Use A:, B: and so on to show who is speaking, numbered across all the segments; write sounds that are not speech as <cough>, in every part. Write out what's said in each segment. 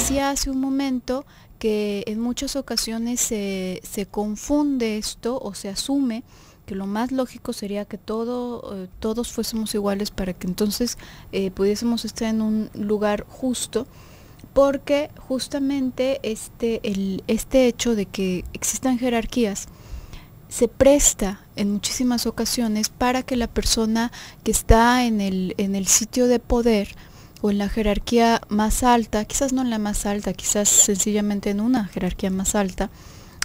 A: decía hace un momento que en muchas ocasiones se, confunde esto o se asume que lo más lógico sería que todo, eh, todos fuésemos iguales para que entonces eh, pudiésemos estar en un lugar justo, porque justamente este, este hecho de que existan jerarquías se presta en muchísimas ocasiones para que la persona que está en el sitio de poder o en la jerarquía más alta, quizás no en la más alta, quizás sencillamente en una jerarquía más alta,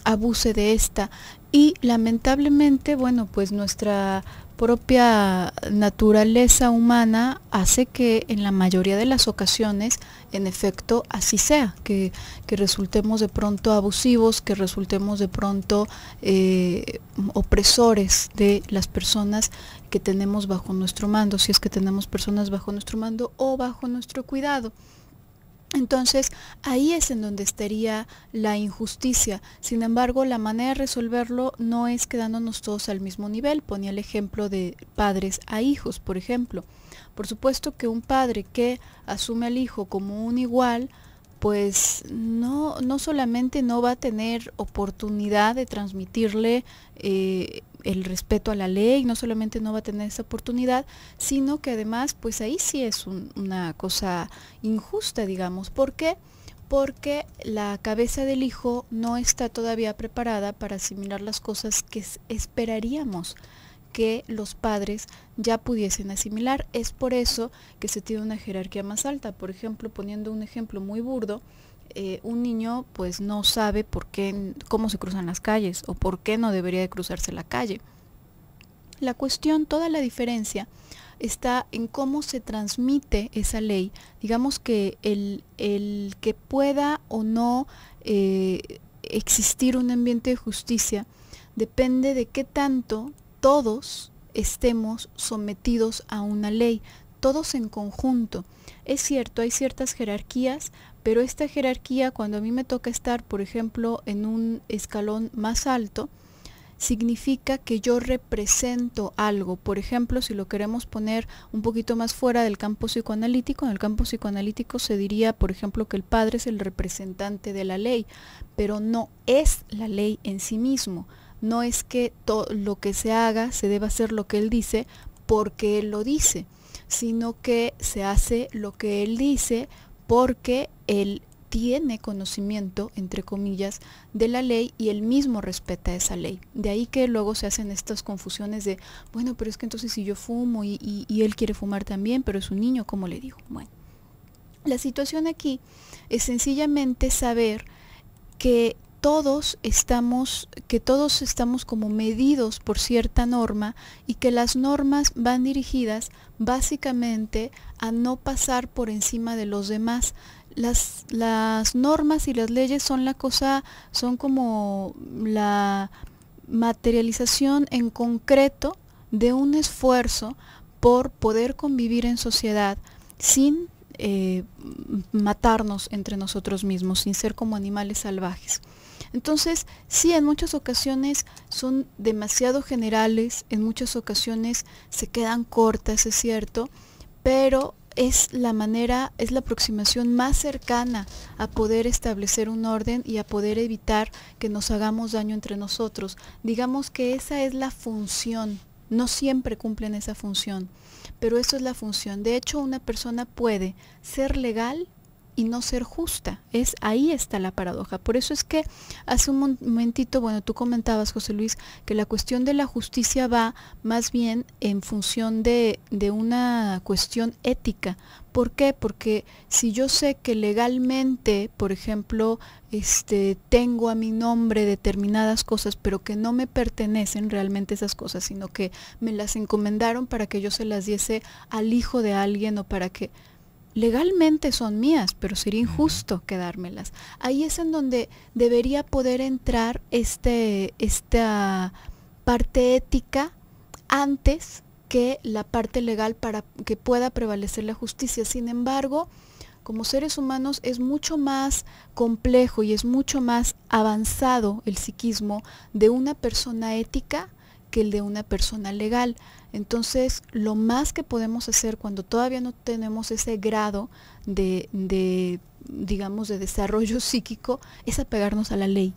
A: abuse de esta y lamentablemente, bueno, pues nuestra propia naturaleza humana hace que en la mayoría de las ocasiones, en efecto, así sea, que, resultemos de pronto abusivos, que resultemos de pronto eh, opresores de las personas que tenemos bajo nuestro mando, si es que tenemos personas bajo nuestro mando o bajo nuestro cuidado. Entonces ahí es en donde estaría la injusticia. Sin embargo, la manera de resolverlo no es quedándonos todos al mismo nivel. Ponía el ejemplo de padres a hijos, por ejemplo. Por supuesto que un padre que asume al hijo como un igual, pues no, solamente no va a tener oportunidad de transmitirle eh, el respeto a la ley, no solamente no va a tener esa oportunidad, sino que además, pues ahí sí es una cosa injusta, digamos. ¿Por qué? Porque la cabeza del hijo no está todavía preparada para asimilar las cosas que esperaríamos que los padres ya pudiesen asimilar. Es por eso que se tiene una jerarquía más alta. Por ejemplo, poniendo un ejemplo muy burdo, eh, un niño pues no sabe por qué, cómo se cruzan las calles o por qué no debería de cruzarse la calle. La cuestión, toda la diferencia está en cómo se transmite esa ley. Digamos que el, el que pueda o no eh, existir un ambiente de justicia depende de qué tanto todos estemos sometidos a una ley, todos en conjunto. Es cierto, hay ciertas jerarquías, pero esta jerarquía, cuando a mí me toca estar, por ejemplo, en un escalón más alto, significa que yo represento algo. Por ejemplo, si lo queremos poner un poquito más fuera del campo psicoanalítico, en el campo psicoanalítico se diría, por ejemplo, que el padre es el representante de la ley, pero no es la ley en sí mismo. No es que todo lo que se haga se deba hacer lo que él dice porque él lo dice, sino que se hace lo que él dice porque él tiene conocimiento, entre comillas, de la ley y él mismo respeta esa ley. De ahí que luego se hacen estas confusiones de, bueno, pero es que entonces si yo fumo y, él quiere fumar también, pero es un niño, ¿cómo le digo? Bueno, la situación aquí es sencillamente saber que todos estamos, que todos estamos como medidos por cierta norma y que las normas van dirigidas básicamente a no pasar por encima de los demás. Las, las normas y las leyes son la cosa, son como la materialización en concreto de un esfuerzo por poder convivir en sociedad sin eh, matarnos entre nosotros mismos, sin ser como animales salvajes. Entonces, sí, en muchas ocasiones son demasiado generales, en muchas ocasiones se quedan cortas, es cierto, pero es la manera, es la aproximación más cercana a poder establecer un orden y a poder evitar que nos hagamos daño entre nosotros. Digamos que esa es la función. No siempre cumplen esa función, pero eso es la función. De hecho, una persona puede ser legal y no ser justa. Es ahí está la paradoja. Por eso es que hace un momentito, bueno, tú comentabas, José Luis, que la cuestión de la justicia va más bien en función de, de una cuestión ética. ¿Por qué? Porque si yo sé que legalmente, por ejemplo, este, tengo a mi nombre determinadas cosas, pero que no me pertenecen realmente esas cosas, sino que me las encomendaron para que yo se las diese al hijo de alguien o para que legalmente son mías, pero sería injusto quedármelas. Ahí es en donde debería poder entrar este, esta parte ética antes que la parte legal para que pueda prevalecer la justicia. Sin embargo, como seres humanos es mucho más complejo y es mucho más avanzado el psiquismo de una persona ética que el de una persona legal. Entonces, lo más que podemos hacer cuando todavía no tenemos ese grado de, de digamos, de desarrollo <laughs> psíquico es apegarnos a la ley.